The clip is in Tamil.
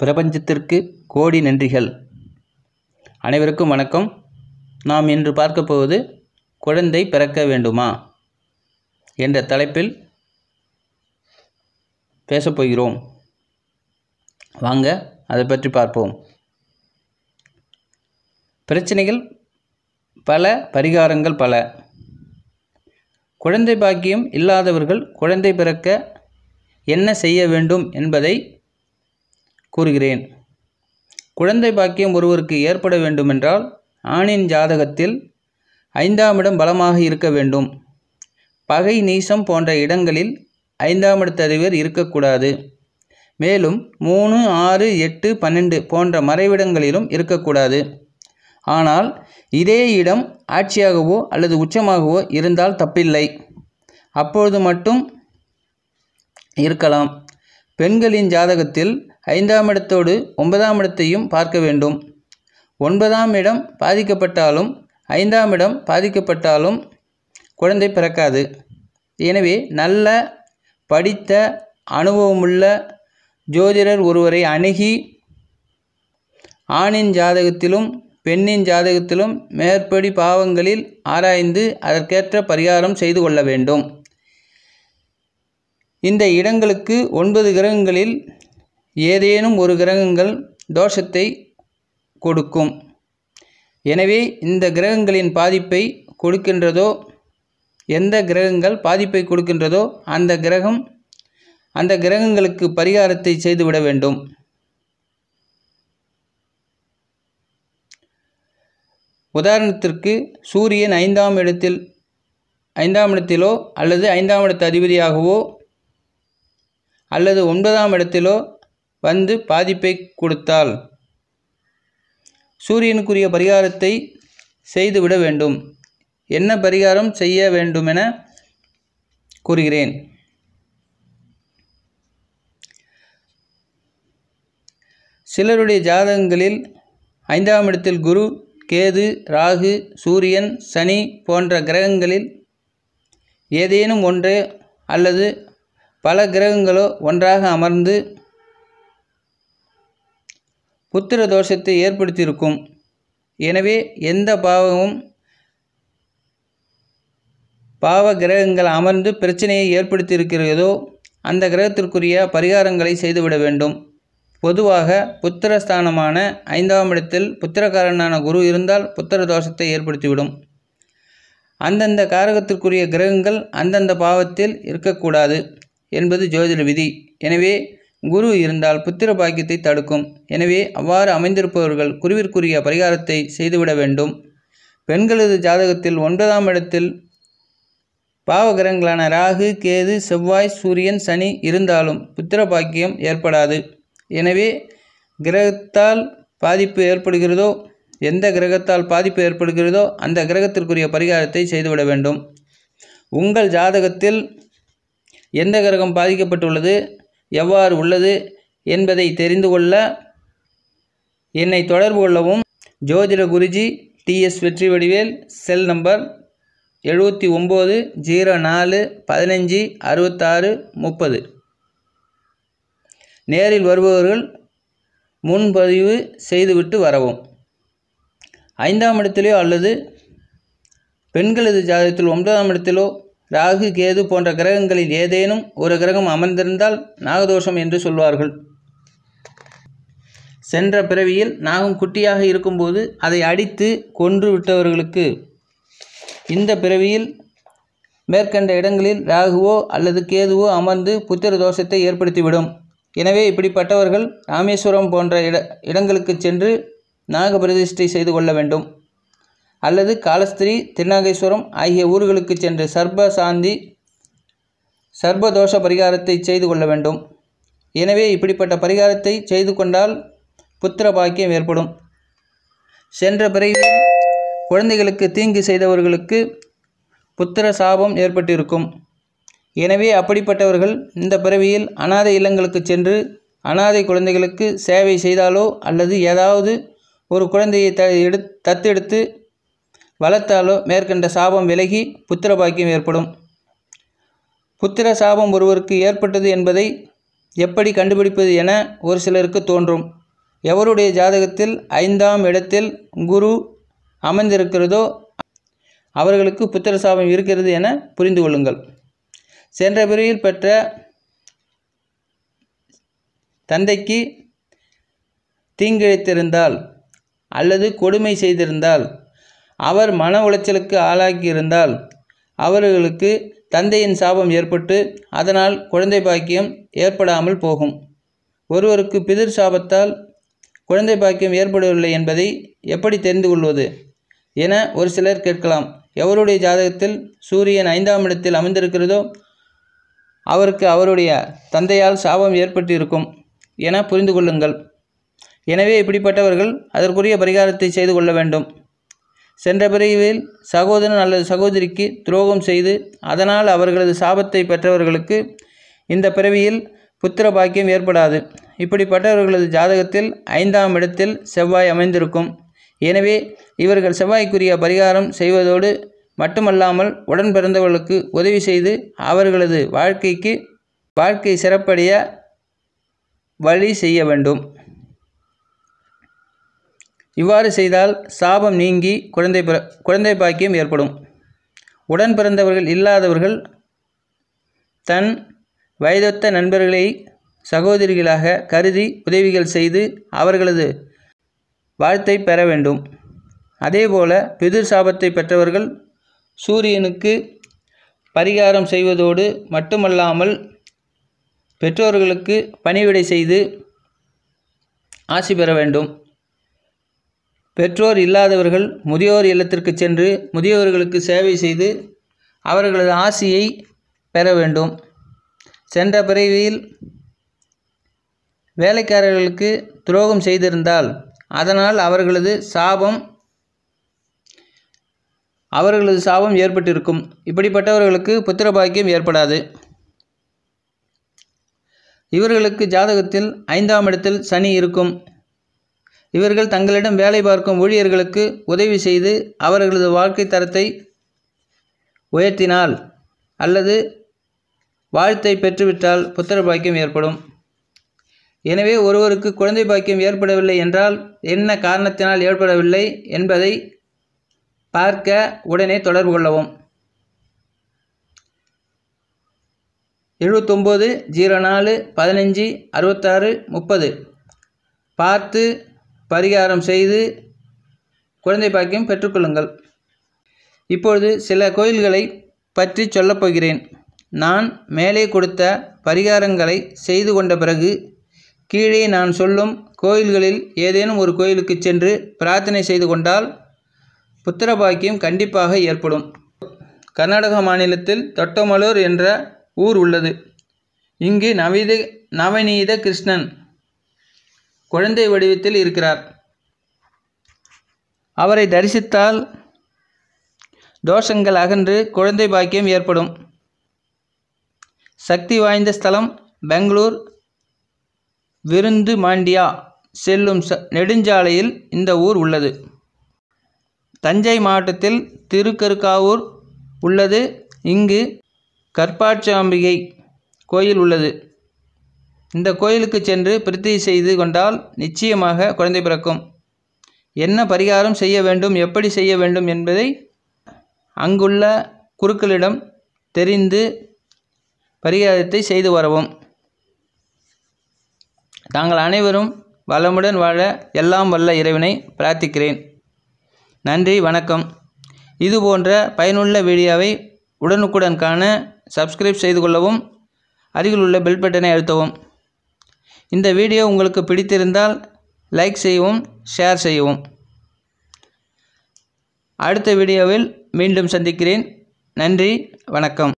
பிரபஞ்சத்திற்கு கோடி நன்றிகள் அனைவருக்கும் வணக்கம் நாம் இன்று பார்க்க போவது குழந்தை பிறக்க வேண்டுமா என்ற தலைப்பில் பேசப்போகிறோம் வாங்க அதை பற்றி பார்ப்போம் பிரச்சனைகள் பல பரிகாரங்கள் பல குழந்தை பாக்கியம் இல்லாதவர்கள் குழந்தை பிறக்க என்ன செய்ய வேண்டும் என்பதை கூறுகிறேன் குழந்தை பாக்கியம் ஒருவருக்கு ஏற்பட வேண்டுமென்றால் ஆணின் ஜாதகத்தில் ஐந்தாம் இடம் பலமாக இருக்க வேண்டும் பகை நீசம் போன்ற இடங்களில் ஐந்தாம் இடத்தறிவர் இருக்கக்கூடாது மேலும் மூணு ஆறு எட்டு பன்னெண்டு போன்ற மறைவிடங்களிலும் இருக்கக்கூடாது ஆனால் இதே இடம் ஆட்சியாகவோ அல்லது உச்சமாகவோ இருந்தால் தப்பில்லை அப்பொழுது மட்டும் இருக்கலாம் பெண்களின் ஜாதகத்தில் ஐந்தாம் இடத்தோடு ஒன்பதாம் இடத்தையும் பார்க்க வேண்டும் ஒன்பதாம் இடம் பாதிக்கப்பட்டாலும் ஐந்தாம் இடம் பாதிக்கப்பட்டாலும் குழந்தை பிறக்காது எனவே நல்ல படித்த அனுபவமுள்ள ஜோதிடர் ஒருவரை அணுகி ஆணின் ஜாதகத்திலும் பெண்ணின் ஜாதகத்திலும் மேற்படி பாவங்களில் ஆராய்ந்து அதற்கேற்ற பரிகாரம் செய்து கொள்ள வேண்டும் இந்த இடங்களுக்கு ஒன்பது கிரகங்களில் ஏதேனும் ஒரு கிரகங்கள் தோஷத்தை கொடுக்கும் எனவே இந்த கிரகங்களின் பாதிப்பை கொடுக்கின்றதோ எந்த கிரகங்கள் பாதிப்பை கொடுக்கின்றதோ அந்த கிரகம் அந்த கிரகங்களுக்கு பரிகாரத்தை செய்துவிட வேண்டும் உதாரணத்திற்கு சூரியன் ஐந்தாம் இடத்தில் ஐந்தாம் இடத்திலோ அல்லது ஐந்தாம் இடத்து அதிபதியாகவோ அல்லது ஒன்பதாம் இடத்திலோ வந்து பாதிப்பை கொடுத்தால் சூரியனுக்குரிய பரிகாரத்தை செய்துவிட வேண்டும் என்ன பரிகாரம் செய்ய வேண்டுமென கூறுகிறேன் சிலருடைய ஜாதகங்களில் ஐந்தாம் இடத்தில் குரு கேது ராகு சூரியன் சனி போன்ற கிரகங்களில் ஏதேனும் ஒன்று அல்லது பல கிரகங்களோ ஒன்றாக அமர்ந்து புத்திர தோஷத்தை ஏற்படுத்தியிருக்கும் எனவே எந்த பாவமும் பாவ கிரகங்கள் அமர்ந்து பிரச்சனையை ஏற்படுத்தியிருக்கிறதோ அந்த கிரகத்திற்குரிய பரிகாரங்களை செய்துவிட வேண்டும் பொதுவாக புத்திரஸ்தானமான ஐந்தாம் இடத்தில் புத்திரக்காரனான குரு இருந்தால் புத்திர தோஷத்தை ஏற்படுத்திவிடும் அந்தந்த காரகத்திற்குரிய கிரகங்கள் அந்தந்த பாவத்தில் இருக்கக்கூடாது என்பது ஜோதிட விதி எனவே குரு இருந்தால் புத்திர பாக்கியத்தை தடுக்கும் எனவே அவ்வாறு அமைந்திருப்பவர்கள் குருவிற்குரிய பரிகாரத்தை செய்துவிட வேண்டும் பெண்களது ஜாதகத்தில் ஒன்பதாம் இடத்தில் பாவகிரகங்களான ராகு கேது செவ்வாய் சூரியன் சனி இருந்தாலும் புத்திர பாக்கியம் ஏற்படாது எனவே கிரகத்தால் பாதிப்பு ஏற்படுகிறதோ எந்த கிரகத்தால் பாதிப்பு ஏற்படுகிறதோ அந்த கிரகத்திற்குரிய பரிகாரத்தை செய்துவிட வேண்டும் உங்கள் ஜாதகத்தில் எந்த கிரகம் பாதிக்கப்பட்டுள்ளது எவ்வாறு உள்ளது என்பதை தெரிந்து கொள்ள என்னை தொடர்பு கொள்ளவும் ஜோதிட குருஜி டிஎஸ் வெற்றி வடிவேல் செல் நம்பர் எழுபத்தி ஒம்பது ஜீரோ நாலு பதினஞ்சு அறுபத்தாறு முப்பது நேரில் வருபவர்கள் முன்பதிவு செய்துவிட்டு வரவும் ஐந்தாம் இடத்திலோ அல்லது பெண்களது ஜாதகத்தில் ஒன்பதாம் இடத்திலோ ராகு கேது போன்ற கிரகங்களில் ஏதேனும் ஒரு கிரகம் அமர்ந்திருந்தால் நாகதோஷம் என்று சொல்வார்கள் சென்ற பிறவியில் நாகம் குட்டியாக இருக்கும்போது அதை அடித்து கொன்று விட்டவர்களுக்கு இந்த பிறவியில் மேற்கண்ட இடங்களில் ராகுவோ அல்லது கேதுவோ அமர்ந்து புத்திர தோஷத்தை ஏற்படுத்திவிடும் எனவே இப்படிப்பட்டவர்கள் ராமேஸ்வரம் போன்ற இட இடங்களுக்கு சென்று நாகபிரதிஷ்டை செய்து கொள்ள வேண்டும் அல்லது காலஸ்திரி திருநாகேஸ்வரம் ஆகிய ஊர்களுக்கு சென்று சர்ப சாந்தி சர்பதோஷ பரிகாரத்தை செய்து கொள்ள வேண்டும் எனவே இப்படிப்பட்ட பரிகாரத்தை செய்து கொண்டால் புத்திர பாக்கியம் ஏற்படும் சென்ற பிறகு குழந்தைகளுக்கு தீங்கு செய்தவர்களுக்கு புத்திர சாபம் ஏற்பட்டிருக்கும் எனவே அப்படிப்பட்டவர்கள் இந்த பிறவியில் அனாதை இல்லங்களுக்கு சென்று அனாதை குழந்தைகளுக்கு சேவை செய்தாலோ அல்லது ஏதாவது ஒரு குழந்தையை த எடு தத்தெடுத்து வளர்த்தாலோ மேற்கண்ட சாபம் விலகி புத்திர பாக்கியம் ஏற்படும் புத்திர சாபம் ஒருவருக்கு ஏற்பட்டது என்பதை எப்படி கண்டுபிடிப்பது என ஒரு சிலருக்கு தோன்றும் எவருடைய ஜாதகத்தில் ஐந்தாம் இடத்தில் குரு அமைந்திருக்கிறதோ அவர்களுக்கு புத்திர சாபம் இருக்கிறது என புரிந்து கொள்ளுங்கள் சென்ற பிரிவில் பெற்ற தந்தைக்கு தீங்கிழைத்திருந்தால் அல்லது கொடுமை செய்திருந்தால் அவர் மன உளைச்சலுக்கு ஆளாகியிருந்தால் அவர்களுக்கு தந்தையின் சாபம் ஏற்பட்டு அதனால் குழந்தை பாக்கியம் ஏற்படாமல் போகும் ஒருவருக்கு பிதிர் சாபத்தால் குழந்தை பாக்கியம் ஏற்படவில்லை என்பதை எப்படி தெரிந்து கொள்வது என ஒரு சிலர் கேட்கலாம் எவருடைய ஜாதகத்தில் சூரியன் ஐந்தாம் இடத்தில் அமைந்திருக்கிறதோ அவருக்கு அவருடைய தந்தையால் சாபம் ஏற்பட்டிருக்கும் என புரிந்து கொள்ளுங்கள் எனவே இப்படிப்பட்டவர்கள் அதற்குரிய பரிகாரத்தை செய்து கொள்ள வேண்டும் சென்ற பிறகுவில் சகோதரன் அல்லது சகோதரிக்கு துரோகம் செய்து அதனால் அவர்களது சாபத்தை பெற்றவர்களுக்கு இந்த பிறவியில் புத்திர பாக்கியம் ஏற்படாது இப்படிப்பட்டவர்களது ஜாதகத்தில் ஐந்தாம் இடத்தில் செவ்வாய் அமைந்திருக்கும் எனவே இவர்கள் செவ்வாய்க்குரிய பரிகாரம் செய்வதோடு மட்டுமல்லாமல் உடன் பிறந்தவர்களுக்கு உதவி செய்து அவர்களது வாழ்க்கைக்கு வாழ்க்கை சிறப்படைய வழி செய்ய வேண்டும் இவ்வாறு செய்தால் சாபம் நீங்கி குழந்தை பிற குழந்தை பாக்கியம் ஏற்படும் உடன் பிறந்தவர்கள் இல்லாதவர்கள் தன் வயதொத்த நண்பர்களை சகோதரிகளாக கருதி உதவிகள் செய்து அவர்களது வாழ்த்தை பெற வேண்டும் அதேபோல பிதிர் சாபத்தை பெற்றவர்கள் சூரியனுக்கு பரிகாரம் செய்வதோடு மட்டுமல்லாமல் பெற்றோர்களுக்கு பணிவிடை செய்து ஆசி பெற வேண்டும் பெற்றோர் இல்லாதவர்கள் முதியோர் இல்லத்திற்கு சென்று முதியோர்களுக்கு சேவை செய்து அவர்களது ஆசியை பெற வேண்டும் சென்ற பிறவியில் வேலைக்காரர்களுக்கு துரோகம் செய்திருந்தால் அதனால் அவர்களது சாபம் அவர்களது சாபம் ஏற்பட்டிருக்கும் இப்படிப்பட்டவர்களுக்கு புத்திர பாக்கியம் ஏற்படாது இவர்களுக்கு ஜாதகத்தில் ஐந்தாம் இடத்தில் சனி இருக்கும் இவர்கள் தங்களிடம் வேலை பார்க்கும் ஊழியர்களுக்கு உதவி செய்து அவர்களது வாழ்க்கை தரத்தை உயர்த்தினால் அல்லது வாழ்த்தை பெற்றுவிட்டால் புத்திர பாக்கியம் ஏற்படும் எனவே ஒருவருக்கு குழந்தை பாக்கியம் ஏற்படவில்லை என்றால் என்ன காரணத்தினால் ஏற்படவில்லை என்பதை பார்க்க உடனே தொடர்பு கொள்ளவும் எழுபத்தொம்போது ஜீரோ நாலு பதினஞ்சு அறுபத்தாறு முப்பது பார்த்து பரிகாரம் செய்து குழந்தை பாக்கியம் பெற்றுக்கொள்ளுங்கள் இப்பொழுது சில கோயில்களை பற்றி சொல்லப்போகிறேன் நான் மேலே கொடுத்த பரிகாரங்களை செய்து கொண்ட பிறகு கீழே நான் சொல்லும் கோயில்களில் ஏதேனும் ஒரு கோயிலுக்கு சென்று பிரார்த்தனை செய்து கொண்டால் புத்திர பாக்கியம் கண்டிப்பாக ஏற்படும் கர்நாடக மாநிலத்தில் தொட்டமலூர் என்ற ஊர் உள்ளது இங்கு நவீத நவநீத கிருஷ்ணன் குழந்தை வடிவத்தில் இருக்கிறார் அவரை தரிசித்தால் தோஷங்கள் அகன்று குழந்தை பாக்கியம் ஏற்படும் சக்தி வாய்ந்த ஸ்தலம் பெங்களூர் விருந்து மாண்டியா செல்லும் ச நெடுஞ்சாலையில் இந்த ஊர் உள்ளது தஞ்சை மாவட்டத்தில் திருக்கருக்காவூர் உள்ளது இங்கு கற்பாட்சாம்பிகை கோயில் உள்ளது இந்த கோயிலுக்கு சென்று பிரித்தி செய்து கொண்டால் நிச்சயமாக குழந்தை பிறக்கும் என்ன பரிகாரம் செய்ய வேண்டும் எப்படி செய்ய வேண்டும் என்பதை அங்குள்ள குருக்களிடம் தெரிந்து பரிகாரத்தை செய்து வரவும் தாங்கள் அனைவரும் வளமுடன் வாழ எல்லாம் வல்ல இறைவனை பிரார்த்திக்கிறேன் நன்றி வணக்கம் இது போன்ற பயனுள்ள வீடியோவை உடனுக்குடன் காண சப்ஸ்கிரைப் செய்து கொள்ளவும் அருகில் உள்ள பெல் பட்டனை அழுத்தவும் இந்த வீடியோ உங்களுக்கு பிடித்திருந்தால் லைக் செய்யவும் ஷேர் செய்யவும் அடுத்த வீடியோவில் மீண்டும் சந்திக்கிறேன் நன்றி வணக்கம்